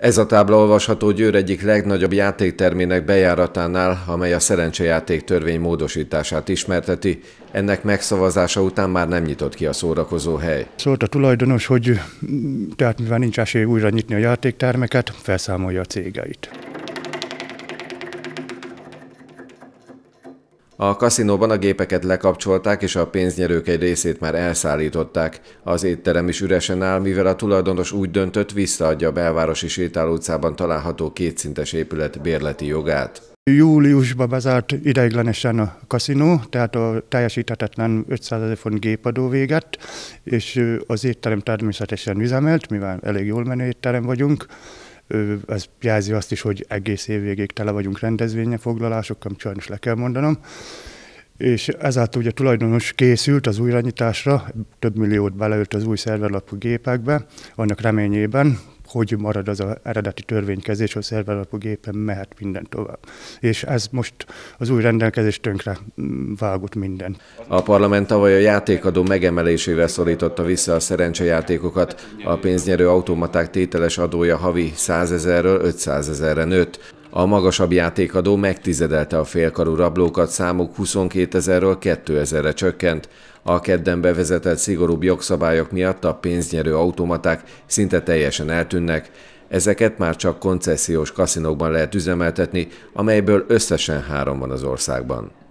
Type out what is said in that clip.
Ez a tábla olvasható Győr egyik legnagyobb játéktermének bejáratánál, amely a szerencsejáték törvény módosítását ismerteti. Ennek megszavazása után már nem nyitott ki a szórakozó hely. Szólt a tulajdonos, hogy mm, tehát mivel nincs esély újra nyitni a játéktermeket, felszámolja a cégeit. A kaszinóban a gépeket lekapcsolták, és a pénznyerők egy részét már elszállították. Az étterem is üresen áll, mivel a tulajdonos úgy döntött, visszaadja a belvárosi sétáló utcában található kétszintes épület bérleti jogát. Júliusban bezárt ideiglenesen a kaszinó, tehát a teljesíthetetlen 500 ezer font gépadó véget, és az étterem természetesen üzemelt, mivel elég jól menő étterem vagyunk, ez jelzi azt is, hogy egész év végéig tele vagyunk rendezvénye foglalásokkal, sajnos le kell mondanom. És ezáltal ugye a tulajdonos készült az újranyitásra, több milliót beleölt az új szerverlapú gépekbe, annak reményében, hogy marad az a eredeti törvénykezés, hogy szerver alapú gépen mehet minden tovább. És ez most az új rendelkezés tönkre mm, vágott minden. A parlament tavaly a játékadó megemelésével szorította vissza a szerencsejátékokat. A pénznyerő automaták tételes adója havi 100 ezerről 500 ezerre nőtt. A magasabb játékadó megtizedelte a félkarú rablókat, számuk 22 ezerről 2000-re csökkent. A kedden bevezetett szigorúbb jogszabályok miatt a pénznyerő automaták szinte teljesen eltűnnek. Ezeket már csak koncesziós kaszinókban lehet üzemeltetni, amelyből összesen három van az országban.